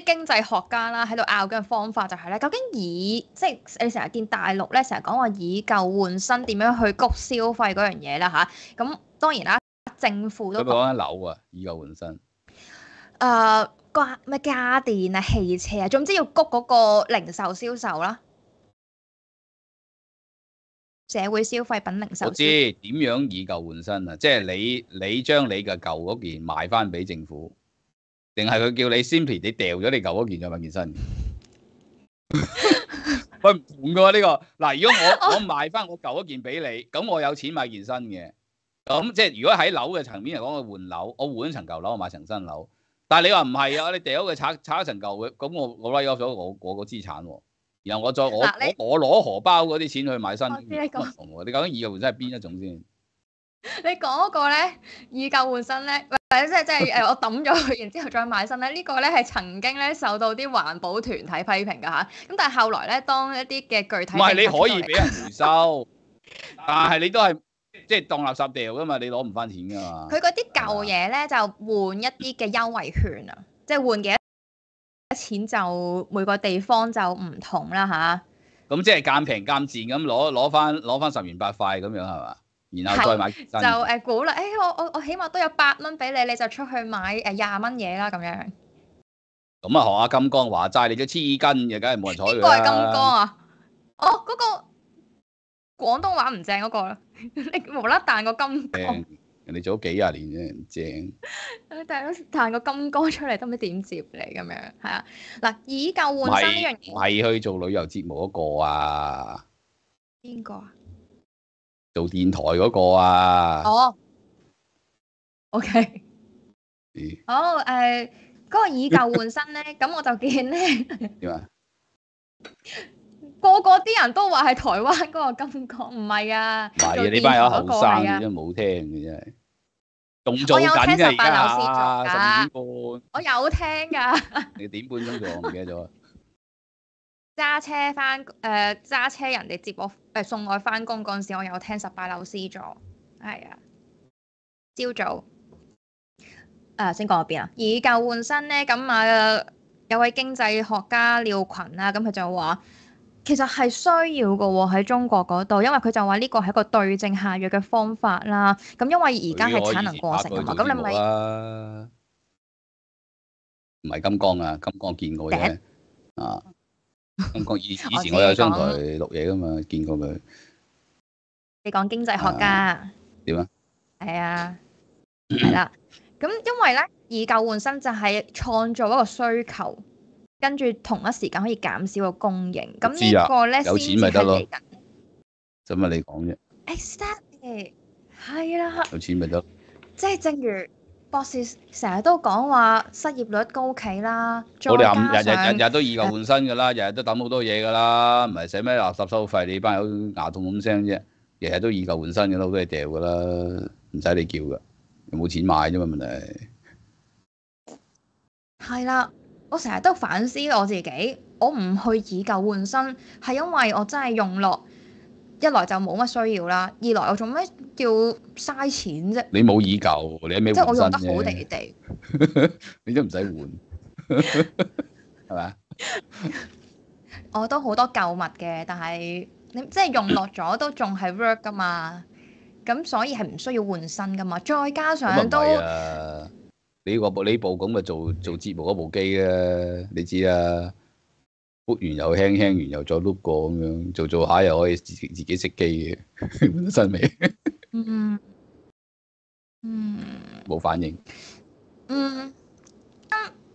啲經濟學家啦喺度拗緊方法就係咧，究竟以即係你成日見大陸咧成日講話以舊換新，點樣去谷消費嗰樣嘢啦吓，咁當然啦，政府都講緊樓啊，以舊換新。誒，家咩家電啊、汽車啊，總之要谷嗰個零售銷售啦，社會消費品零售。我知點樣以舊換新啊？即係你你將你嘅舊嗰件賣翻俾政府。定係佢叫你 simply 你掉咗你舊嗰件再買件新。喂唔換嘅喎呢個，嗱如果我 我買翻我舊嗰件俾你，咁我有錢買件新嘅，咁即係如果喺樓嘅層面嚟講，我換樓，我換一層舊樓，我買成新樓。但系你話唔係啊？你掉咗佢，拆拆一層舊嘅，咁我我拉咗我我個資產喎，然後我再我我攞荷包嗰啲錢去買新，唔同喎。你究竟二嘅換新係邊一種先？你嗰個咧以舊換新咧，或者即係即係 誒，我抌咗佢，然之後再買新咧，呢個咧係曾經咧受到啲環保團體批評嘅嚇。咁但係後來咧，當一啲嘅具體唔係你可以俾人回收，但係你都係即係當垃圾掉噶嘛，你攞唔翻錢噶嘛。佢嗰啲舊嘢咧就換一啲嘅優惠券啊，即係換幾多錢就每個地方就唔同啦吓，咁即係奸平奸賤咁攞攞翻攞翻十元八塊咁樣係嘛？然后再买就诶，估啦！诶，我我我起码都有八蚊俾你，你就出去买诶廿蚊嘢啦，咁样。咁啊，学下金刚话齋，你都黐筋嘅，梗系冇人睬佢啦。个系金刚啊！哦，嗰个广东话唔正嗰个啦，你无啦彈弹个金人哋做咗几廿年啫，唔正。但家弹个金刚出嚟，都唔知点接你咁样？系啊，嗱，以旧换新呢样嘢系去做旅游节目嗰个啊？边个啊？做电台嗰个啊？哦，OK，好诶，嗰个以旧换新咧，咁我就见咧，点啊？个个啲人都话系台湾嗰个金角，唔系啊？唔系啊？呢班有后生，真冇听嘅真系，仲做紧嘅而家啊？十点半，我有听噶，你点半钟做，唔记得咗。揸车翻诶，揸车人哋接我诶送我翻工嗰阵时，我有听十八楼 C 座，系啊，朝早诶，先讲到边啊？以旧换新咧，咁啊有位经济学家廖群啦，咁佢就话，其实系需要嘅喎，喺中国嗰度，因为佢就话呢个系一个对症下药嘅方法啦。咁因为而家系产能过剩啊嘛，咁你咪唔系金刚啊？金刚见过嘅啊。我讲以以前我有张台录嘢噶嘛，见过佢。你讲经济学家。点啊？系啊，系 啦。咁因为咧以旧换新就系创造一个需求，跟住同一时间可以减少个供应。咁呢个咧有钱咪得咯？咁咪你讲啫。Exactly，系啦。有钱咪得。即系正如。博士成日都講話失業率高企啦，我哋日日日日都以舊換新噶啦，日日都抌好多嘢噶啦，唔係使咩垃圾收費？你班有牙痛咁聲啫，日日都以舊換新嘅啦，好多嘢掉噶啦，唔使你叫嘅，冇錢買啫嘛問題。係啦，我成日都反思我自己，我唔去以舊換新係因為我真係用落。一來就冇乜需要啦，二來我做咩要嘥錢啫？你冇以舊，你有咩即係我用得好地地，你都唔使換，係咪啊？我都好多舊物嘅，但係你即係用落咗都仲係 work 噶嘛，咁所以係唔需要換新噶嘛。再加上都，你部呢部咁咪做做節目嗰部機咧，你知啊？碌完又輕輕完又再碌過咁樣做做下又可以自自己食機嘅新味，嗯嗯，冇反應。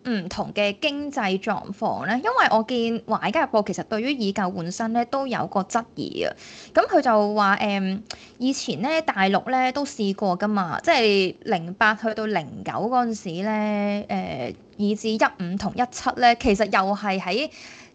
嗯，唔同嘅經濟狀況咧，因為我見華爾街報其實對於以舊換新咧都有個質疑啊。咁佢就話：誒，以前咧大陸咧都試過㗎嘛，即係零八去到零九嗰陣時咧，誒以至一五同一七咧，其實又係喺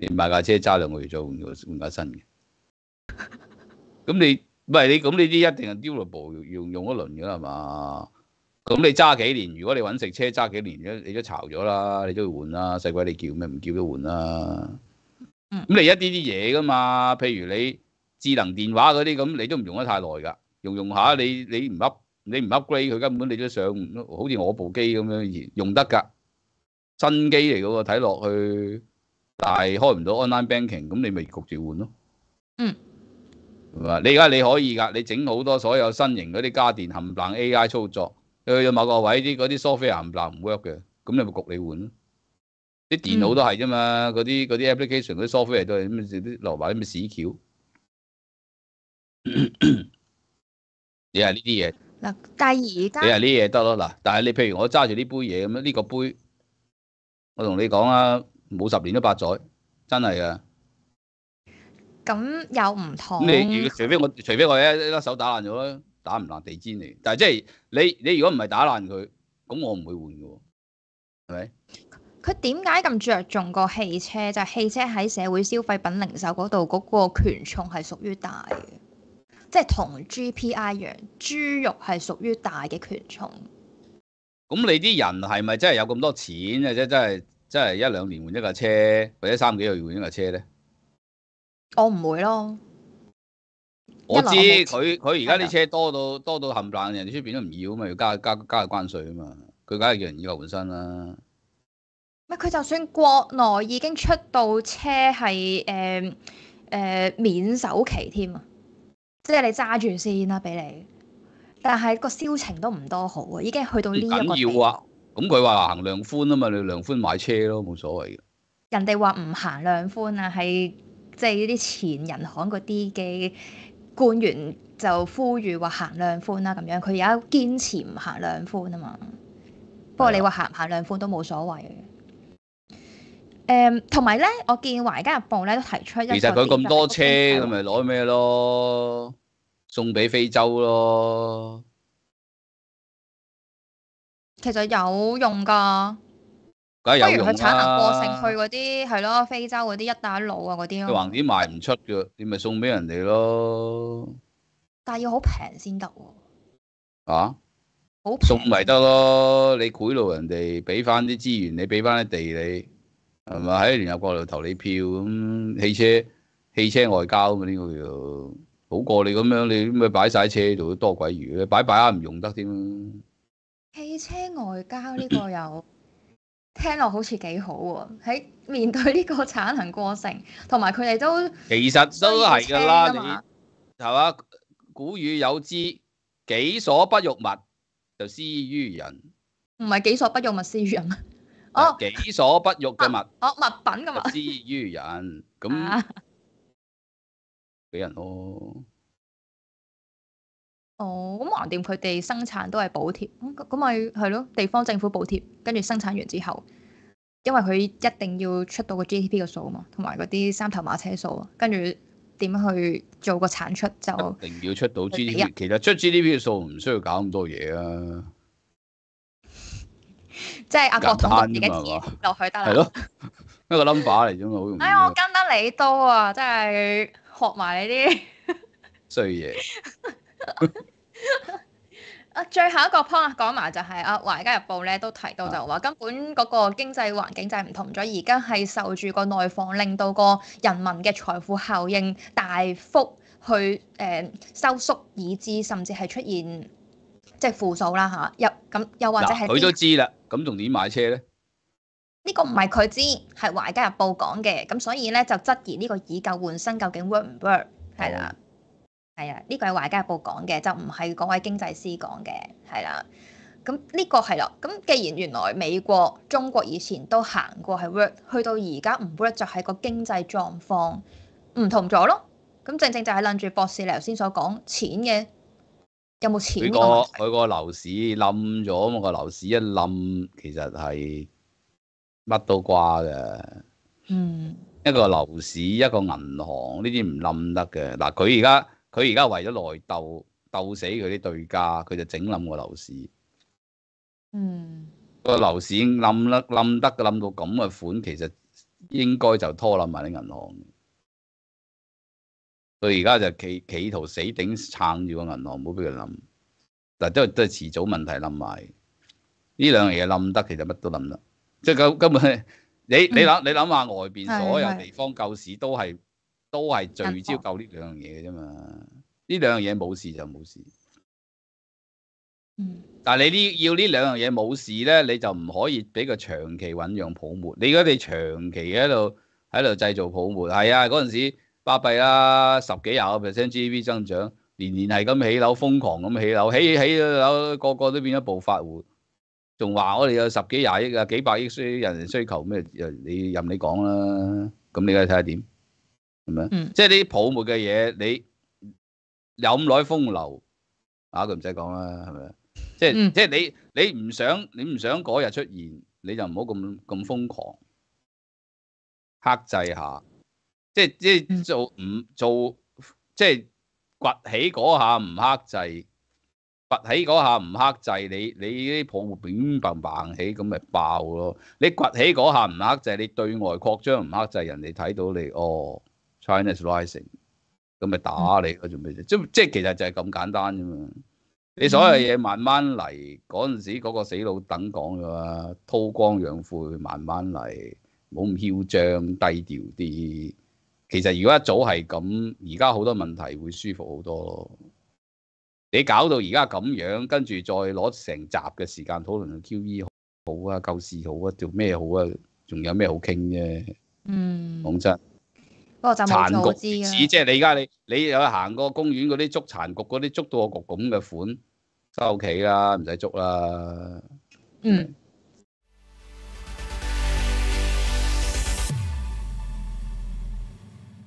你买架车揸两个月再换换架新嘅，咁你唔系你咁你啲一定系 durable 用用一轮噶啦系嘛？咁你揸几年？如果你搵食车揸几年，你都巢咗啦，你都要换啦。细鬼你叫咩？唔叫都换啦。咁你一啲啲嘢噶嘛？譬如你智能电话嗰啲咁，你都唔用得太耐噶，用用下你你唔 up 你唔 upgrade 佢根本你都上好似我部机咁样而用得噶，新机嚟噶喎，睇落去。但系开唔到 online banking，咁你咪焗住换咯。嗯，系你而家你可以噶，你整好多所有新型嗰啲家电唪冷 AI 操作，去到某个位啲嗰啲 software 冚唪唔 work 嘅，咁你咪焗你换咯？啲电脑都系啫嘛，嗰啲啲 application 嗰啲 software 都系咁，啲落埋啲屎桥。你系呢啲嘢？嗱，但而家你系呢嘢得咯，嗱，但系你譬如我揸住呢杯嘢咁，呢个杯我同你讲啊。冇十年都八載，真係嘅。咁有唔同。如果除非我除非我一一手打爛咗啦，打唔爛地氈嚟。但係即係你你如果唔係打爛佢，咁我唔會換嘅喎，係咪？佢點解咁着重個汽車？就係汽車喺社會消費品零售嗰度嗰個權重係屬於大嘅，即係同 GPI 一樣，豬肉係屬於大嘅權重。咁你啲人係咪真係有咁多錢嘅啫？真係。即係一兩年換一架車，或者三幾月換一架車咧？我唔會咯。我知佢佢而家啲車多到多到冚冷，人哋出边都唔要啊嘛，要加加加個關税啊嘛，佢梗係叫人要换新啦。唔佢就算國內已經出到車係诶诶免首期添啊，即係你揸住先啦，俾你。但係個銷情都唔多好啊，已經去到呢一啊。咁佢話行量寬啊嘛，你量寬買車咯，冇所謂嘅。人哋話唔行量寬啊，係即係啲前人行嗰啲嘅官員就呼籲話行量寬啦咁樣，佢而家堅持唔行量寬啊嘛。不過你話行唔行量寬都冇所謂诶、同埋咧，我見《華日报》咧都提出，其實佢咁多車，佢咪攞咩咯？送俾非洲咯。其實有用㗎，不如去產能過剩，去嗰啲係咯，非洲嗰啲一打一路啊嗰啲。橫掂賣唔出嘅，你咪送俾人哋咯？但系要好平先得喎。啊，好送咪得咯？你攰到人哋，俾翻啲資源，你俾翻啲地你，係咪喺聯合國度投你票咁？汽車、汽車外交啊嘛，呢叫好過你咁樣，你咪擺晒車度多鬼餘，擺擺下唔用得添。汽车外交呢个又听落好似几好喎，喺面对呢个产能过剩，同埋佢哋都其实都系噶啦，你系嘛？古语有之，己所不欲，物就施于人。唔系己所不欲，物施于人啊！哦，己所不欲嘅物，哦物品嘅物，施于人咁俾人咯。哦，咁橫掂佢哋生產都係補貼，咁咪係咯？地方政府補貼，跟住生產完之後，因為佢一定要出到個 GDP 嘅數嘛，同埋嗰啲三頭馬車數，跟住點去做個產出就一定要出到 GDP。其實出 GDP 嘅數唔需要搞咁多嘢啊，即係阿國獨自己跌落去得啦。係咯，一個 number 嚟啫嘛，好容易。哎我跟得你多啊，真係學埋你啲衰嘢。啊，最後一個 point 講埋就係啊，《華日報》咧都提到就話根本嗰個經濟環境就係唔同咗，而家係受住個內房，令到個人民嘅財富效應大幅去誒收縮，以至甚至係出現即係負數啦嚇。又咁又或者係佢都知啦，咁仲點買車咧？呢個唔係佢知，係《華日報》講嘅。咁所以咧就質疑呢個以舊換新究竟 work 唔 work？係啦。係啊，呢個係《华家街报》講嘅，就唔係嗰位經濟師講嘅，係啦。咁呢個係啦。咁既然原來美國、中國以前都行過係 work，去到而家唔 work 就係個經濟狀況唔同咗咯。咁正正就係諗住博士你頭先所講，錢嘅有冇錢？佢個佢個樓市冧咗啊！個樓市一冧，其實係乜都掛嘅。嗯，一個樓市，一個銀行，呢啲唔冧得嘅。嗱，佢而家。佢而家为咗内斗斗死佢啲对家，佢就整冧个楼市。嗯，个楼市已經冧啦，冧得冧到咁嘅款，其实应该就拖冧埋啲银行。佢而家就企企图死顶撑住个银行，唔好俾佢冧。但都都系迟早问题冧埋。呢两样嘢冧得，其实乜都冧啦。即系根根本咧，你你諗你谂下外边所有地方救市都係。都系聚焦够呢两样嘢嘅啫嘛，呢两样嘢冇事就冇事。但系你呢要呢两样嘢冇事咧，你就唔可以俾佢長期酝用泡沫。你而家你長期喺度喺度製造泡沫，系啊，嗰陣時八幣啊，十幾廿個 percent GDP 增長，年年係咁起樓，瘋狂咁起樓，起起到樓個個都變咗暴發户，仲話我哋有十幾廿億啊，幾百億需人需求咩？你任你講啦，咁你而家睇下點？嗯，即係啲泡沫嘅嘢，你有咁耐風流，啊佢唔使講啦，系咪即係即系你你唔想你唔想嗰日出現，你就唔好咁咁瘋狂，克制下。即係即系做唔做即係崛起嗰下唔克制，崛起嗰下唔克制，你你啲泡沫乒乒嘭起咁咪爆咯。你崛起嗰下唔克制，你對外擴張唔克制，人哋睇到你哦。c h i n i s rising，咁咪打你咯，做咩啫？即即其實就係咁簡單啫嘛。你所有嘢慢慢嚟，嗰陣時嗰個死老等講啦，吐光養晦，慢慢嚟，冇咁囂張，低調啲。其實如果一早係咁，而家好多問題會舒服好多。你搞到而家咁樣，跟住再攞成集嘅時間討論 QE 好啊，救市好啊，做咩好啊？仲有咩好傾啫？嗯，講真。殘局，市即係你而家你你有行過公園嗰啲捉殘局嗰啲捉到個局咁嘅款收企啦，唔使捉啦。嗯。